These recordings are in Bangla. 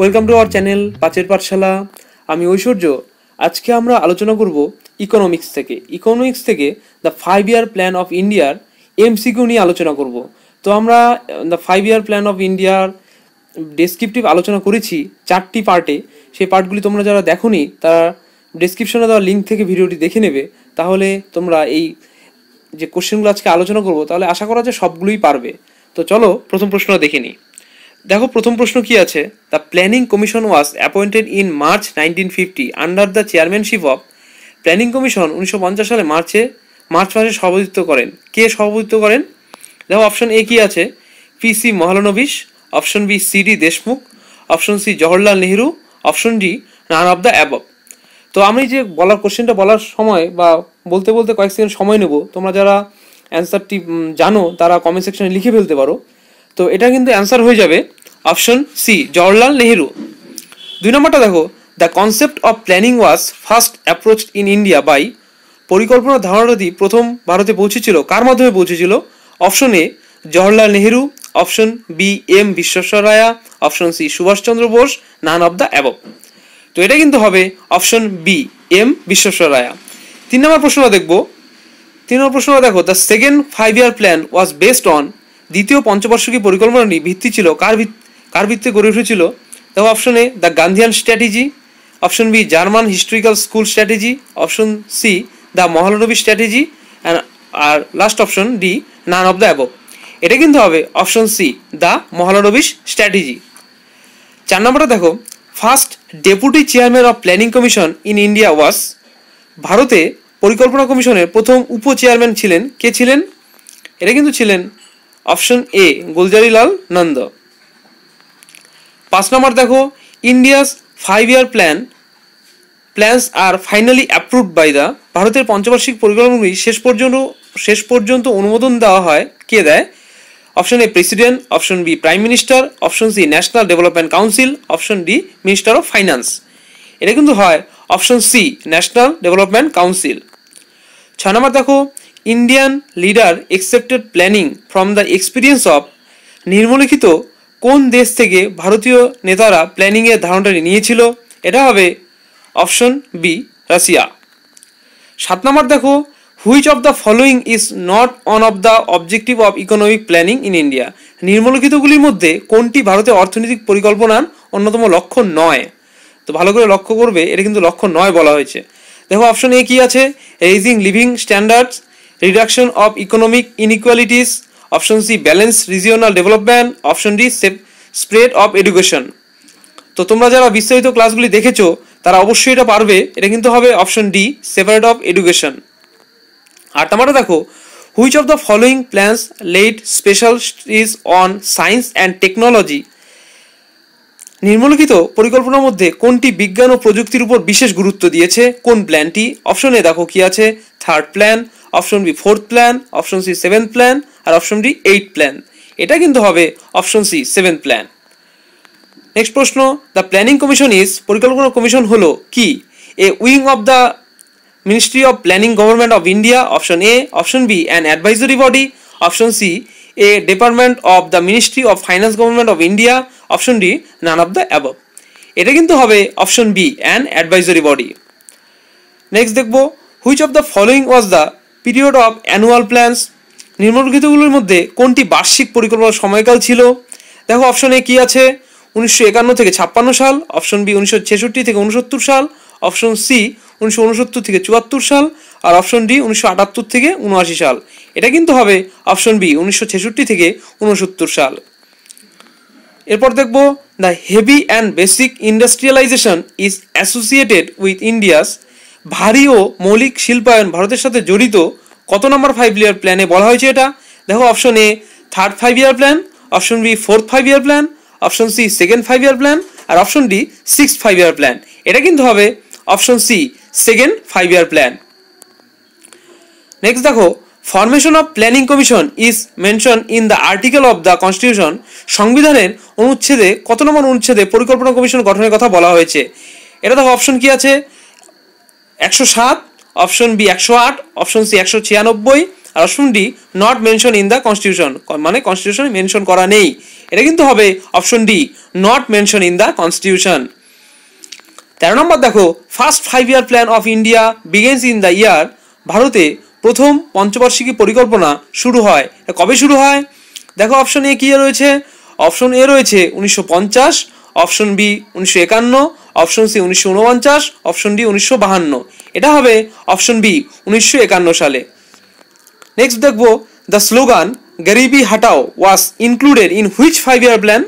ওয়েলকাম টু আওয়ার চ্যানেল পাঁচের পাঠশালা আমি ঐশ্বর্য আজকে আমরা আলোচনা করব ইকোনমিক্স থেকে ইকোনমিক্স থেকে the five year plan of ইন্ডিয়ার এমসিকিউ নিয়ে আলোচনা করব তো আমরা the five year plan of ইন্ডিয়ার ডেসক্রিপটিভ আলোচনা করেছি চারটি পার্টে সেই পার্টগুলি তোমরা যারা দেখোনি তারা ডেসক্রিপশনে দেওয়া লিঙ্ক থেকে ভিডিওটি দেখে নেবে তাহলে তোমরা এই যে কোশ্চেনগুলো আজকে আলোচনা করব তাহলে আশা করা যে সবগুলোই পারবে তো চলো প্রথম প্রশ্ন দেখে নিই দেখো প্রথম প্রশ্ন কি আছে the planning commission was appointed in March nineteen fifty under the chairmanship of planning commission উনিশশো পঞ্চাশ সালে মার্চে মার্চ মাসে সভাপতিত্ব করেন কে সভাপতিত্ব করেন দেখো অপশন এ কি আছে P C Mahalanobis option B C D Deshmukh option C Jawaharlal Nehru option D none of the above তো আমি যে বলার কোশ্চেনটা বলার সময় বা বলতে বলতে কয়েক সেকেন্ড সময় নেব তোমরা যারা অ্যান্সারটি জানো তারা কমেন্ট সেকশনে লিখে ফেলতে পারো তো এটা কিন্তু অ্যান্সার হয়ে যাবে অপশন সি জওহরলাল নেহেরু দুই নম্বরটা দেখো the concept of planning was first approach in India by পরিকল্পনা ধারণাটি প্রথম ভারতে পৌঁছেছিল কার মাধ্যমে পৌঁছেছিল option A Jawaharlal Nehru option B M বিশ্বেশ্বরায়া option C Subhash Chandra Bose none of the above তো এটা কিন্তু হবে অপশন বি এম বিশ্বেশ্বরায়া তিন নম্বর প্রশ্ন দেখব তিন নম্বর প্রশ্ন দেখো the second five year plan was based on দ্বিতীয় পঞ্চবার্ষিকী পরিকল্পনাটি ভিত্তি ছিল কার কার ভিত্তিতে গড়ে উঠেছিল দেখো option A the Gandhian strategy option B German historical school strategy option C the Mahalanobis strategy and আর last option D none of the above এটা কিন্তু হবে option C the Mahalanobis strategy চার নম্বরটা দেখো first deputy chairman of planning commission in India was ভারতে পরিকল্পনা কমিশনের প্রথম উপ চেয়ারম্যান ছিলেন কে ছিলেন এটা কিন্তু ছিলেন অপশন এ গুলজারিলাল নন্দ পাঁচ নম্বর দেখো India's five year plan plans are finally approved by the ভারতের পঞ্চবার্ষিক পরিকল্পনাগুলি শেষ পর্যন্ত শেষ পর্যন্ত অনুমোদন দেওয়া হয় কে দেয় option A president option B prime minister option C national development council option D minister of finance এটা কিন্তু হয় option C national development council ছয় নম্বর দেখো Indian leader accepted planning from the experience of নির্মলিখিত কোন দেশ থেকে ভারতীয় নেতারা প্ল্যানিংয়ের ধারণাটি নিয়েছিল এটা হবে অপশন বি রাশিয়া সাত নম্বর দেখো which of the following is not one of the objective of economic planning in India নির্মলিখিতগুলির মধ্যে কোনটি ভারতের অর্থনৈতিক পরিকল্পনার অন্যতম লক্ষ্য নয় তো ভালো করে লক্ষ্য করবে এটা কিন্তু লক্ষ্য নয় বলা হয়েছে দেখো অপশন এ কী আছে raising living standards reduction of economic inequalities option C balance regional development option D spread of education তো তোমরা যারা বিস্তারিত ক্লাসগুলি দেখেছো তারা অবশ্যই এটা পারবে এটা কিন্তু হবে option D separate of education আর তোমরা মানে দেখো which of the following plans laid special stress on science and technology নির্মলিখিত পরিকল্পনার মধ্যে কোনটি বিজ্ঞান ও প্রযুক্তির উপর বিশেষ গুরুত্ব দিয়েছে কোন প্ল্যানটি অপশনে দেখো কি আছে third plan option B fourth plan option C seventh plan আর অপশন ডি এইট প্ল্যান এটা কিন্তু হবে option C seventh plan next প্রশ্ন দ্য প্ল্যানিং কমিশন ইজ পরিকল্পনা কমিশন হলো কি a wing of the ministry of planning government of India option A option B an advisory body option C a department of the ministry of finance government of India option D none of the above এটা কিন্তু হবে option B an advisory body next দেখব which of the following was the period of annual plans নিম্নলিখিতগুলোর মধ্যে কোনটি বার্ষিক পরিকল্পনার সময়কাল ছিল দেখো অপশন এ কী আছে উনিশশো একান্ন থেকে ছাপ্পান্ন সাল অপশন বি উনিশশো ছেষট্টি থেকে উনসত্তর সাল অপশন সি উনিশশো উনসত্তর থেকে চুয়াত্তর সাল আর অপশন ডি উনিশশো আটাত্তর থেকে উনআশি সাল এটা কিন্তু হবে অপশন বি উনিশশো ছেষট্টি থেকে উনসত্তর সাল এরপর দেখব the heavy and basic industrialisation is associated with India's ভারী ও মৌলিক শিল্পায়ন ভারতের সাথে জড়িত কত নম্বর ফাইভ ইয়ার প্ল্যানে বলা হয়েছে এটা দেখো option A third five year plan option B fourth five year plan option C second five year plan আর option D six five year plan এটা কিন্তু হবে option C second five year plan next দেখো formation of planning commission is mention in the article of the constitution সংবিধানের অনুচ্ছেদে কত নম্বর অনুচ্ছেদে পরিকল্পনা কমিশন গঠনের কথা বলা হয়েছে এটা দেখো অপশন কি আছে একশো সাত অপশন বি একশো আট অপশন সি একশো ছিয়ানব্বই আর option D not mention in the constitution মানে কনস্টিটিউশন মেনশন করা নেই এটা কিন্তু হবে option D not mention in the constitution তেরো নম্বর দেখো first five year plan of India begins in the year ভারতে প্রথম পঞ্চবার্ষিকী পরিকল্পনা শুরু হয় কবে শুরু হয় দেখো অপশন এ কী রয়েছে অপশন এ রয়েছে উনিশশো পঞ্চাশ অপশন বি উনিশশো একান্ন অপশন সি উনিশশো উনপঞ্চাশ অপশন ডি উনিশশো বাহান্ন এটা হবে অপশন বি উনিশশো একান্ন সালে নেক্সট দেখব the slogan garibi hatao was included in which five year plan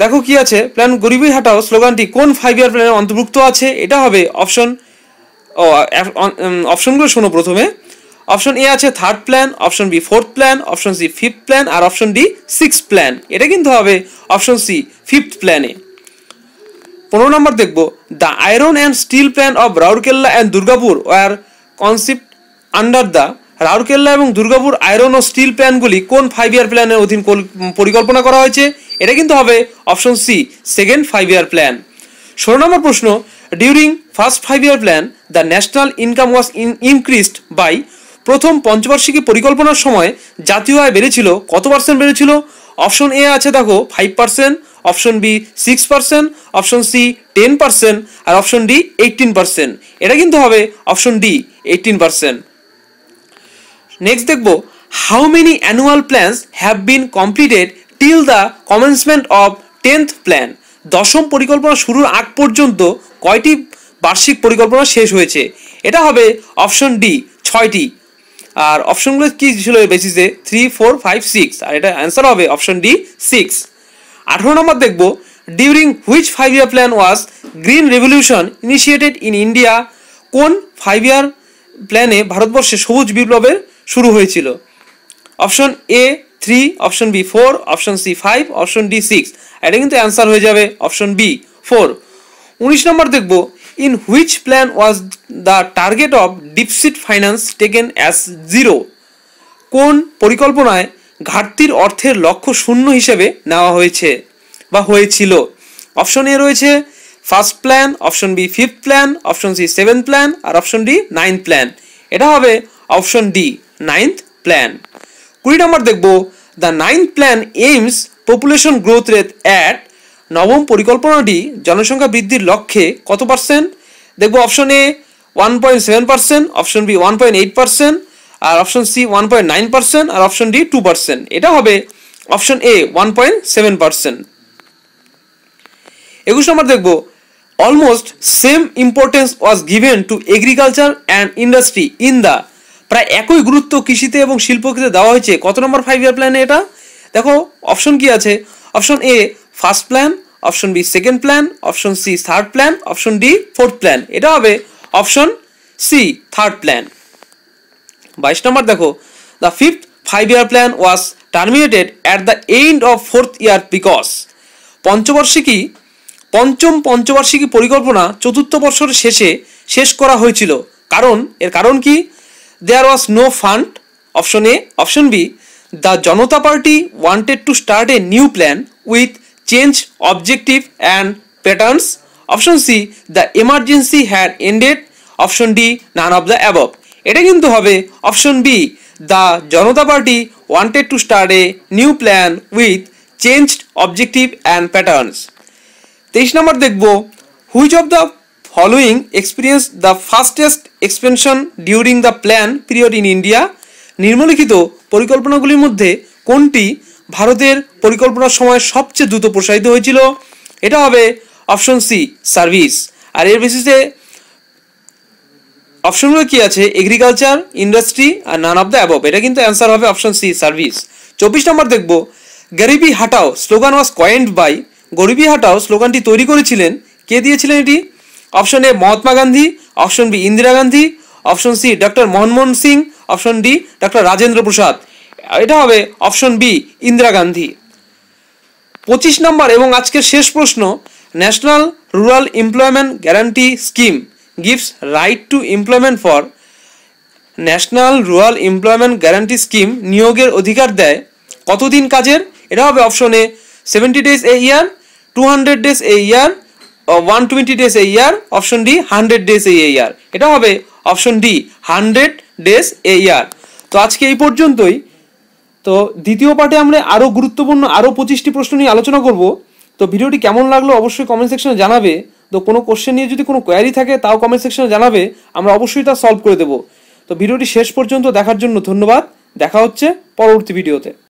দেখো কি আছে প্ল্যান গরিবি হাটাও স্লোগানটি কোন ফাইভ ইয়ার প্ল্যানে অন্তর্ভুক্ত আছে এটা হবে অপশন অপশনগুলো শোনো প্রথমে অপশন এ আছে third plan option B fourth plan option C fifth plan আর অপশন ডি সিক্স প্ল্যান এটা কিন্তু হবে অপশন সি ফিফথ প্ল্যানে পনেরো নম্বর দেখব the iron and steel plan of Rourkela and Durgapur were concept under the Rourkela এবং দুর্গাপুর আয়রন ও স্টিল প্ল্যানগুলি কোন ফাইভ ইয়ার প্ল্যানের অধীন পরিকল্পনা করা হয়েছে এটা কিন্তু হবে option C second five year plan ষোলো নম্বর প্রশ্ন during first five year plan the national income was increased by প্রথম পঞ্চবার্ষিকী পরিকল্পনার সময় জাতীয় আয় বেড়েছিল কত পার্সেন্ট বেড়েছিল অপশন এ আছে দেখো five percent option B six percent option C ten percent আর অপশন ডি এইটিন পার্সেন্ট এটা কিন্তু হবে option D eighteen percent next দেখব how many annual plans have been completed till the commencement of tenth plan দশম পরিকল্পনা শুরুর আগ পর্যন্ত কয়টি বার্ষিক পরিকল্পনা শেষ হয়েছে এটা হবে অপশন ডি ছয়টি আর অপশনগুলো কি ছিল বেসিসে থ্রি ফোর ফাইভ সিক্স আর এটা অ্যান্সার হবে অপশন ডি সিক্স আঠারো নম্বর দেখব during which five year plan was green revolution initiated in India কোন ফাইভ ইয়ার প্ল্যানে ভারতবর্ষে সবুজ বিপ্লবের শুরু হয়েছিল option A three option B four option C five option D six এটা কিন্তু অ্যান্সার হয়ে যাবে অপশন বি ফোর উনিশ নম্বর দেখবো in which plan was the target of deficit finance taken as zero কোন পরিকল্পনায় ঘাটতির অর্থের লক্ষ্য শূন্য হিসেবে নেওয়া হয়েছে বা হয়েছিল অপশন এ রয়েছে first plan option B fifth plan option C seven plan আর অপশন ডি নাইন্থ প্ল্যান এটা হবে অপশন ডি নাইন্থ প্ল্যান কুড়ি নম্বর দেখব the ninth plan aims population growth rate at নবম পরিকল্পনাটি জনসংখ্যা বৃদ্ধির লক্ষ্যে কত পার্সেন্ট দেখবো option A one point seven percent option B one point eight percent আর option C one point nine percent আর অপশন ডি টু পার্সেন্ট এটা হবে option A one point seven percent একুশ নম্বর দেখবো almost same importance was given to agriculture and industry in the প্রায় একই গুরুত্ব কৃষিতে এবং শিল্পকে দেওয়া হয়েছে কত নম্বর ফাইভ ইয়ার প্ল্যানে এটা দেখো অপশন কি আছে option A first plan option B second plan option C third plan option D fourth plan এটা হবে অপশন সি থার্ড প্ল্যান বাইশ নম্বর দেখো the fifth five year plan was terminated at the end of fourth year because পঞ্চবার্ষিকী পঞ্চম পঞ্চবার্ষিকী পরিকল্পনা চতুর্থ বর্ষের শেষে শেষ করা হয়েছিল কারণ এর কারণ কি there was no fund option A option B the Janata party wanted to start a new plan with change objective and patterns. Option C the emergency had ended option D none of the above এটা কিন্তু হবে option B the Janata party wanted to start a new plan with changed objective and patterns তেইশ নম্বর দেখব which of the following experience the fastest expansion during the plan period in India নিম্নলিখিত পরিকল্পনাগুলির মধ্যে কোনটি ভারতের পরিকল্পনার সময় সবচেয়ে দ্রুত প্রসারিত হয়েছিল এটা হবে অপশন সি সার্ভিস আর এর বেসিসে অপশনগুলো কি আছে এগ্রিকালচার ইন্ডাস্ট্রি আর নান অফ দ্য অ্যাবভ এটা কিন্তু অ্যান্সার হবে অপশন সি সার্ভিস চব্বিশ নম্বর দেখব গরিবি হাটাও স্লোগান ওয়াজ কয়েন্ড বাই গরিবি হাটাও স্লোগানটি তৈরি করেছিলেন কে দিয়েছিলেন এটি option A Mahatma Gandhi option B Indira Gandhi option C doctor Manmohan Singh option D doctor Rajendra Prasad এটা হবে অপশন বি ইন্দিরা গান্ধী পঁচিশ নম্বর এবং আজকের শেষ প্রশ্ন national rural employment guarantee scheme gives right to employment for national rural employment guarantee scheme নিয়োগের অধিকার দেয় কতদিন কাজের এটা হবে অপশনে seventy days a year two hundred days a year one twenty days a year option D hundred days a year এটা হবে option D hundred days a year তো আজকে এই পর্যন্তই তো দ্বিতীয় পার্টে আমরা আরও গুরুত্বপূর্ণ আরও পঁচিশটি প্রশ্ন নিয়ে আলোচনা করব তো ভিডিওটি কেমন লাগলো অবশ্যই কমেন্ট সেকশনে জানাবে তো কোনো কোশ্চেন নিয়ে যদি কোনো কোয়ারি থাকে তাও কমেন্ট সেকশনে জানাবে আমরা অবশ্যই তা সলভ করে দেব তো ভিডিওটি শেষ পর্যন্ত দেখার জন্য ধন্যবাদ দেখা হচ্ছে পরবর্তী ভিডিওতে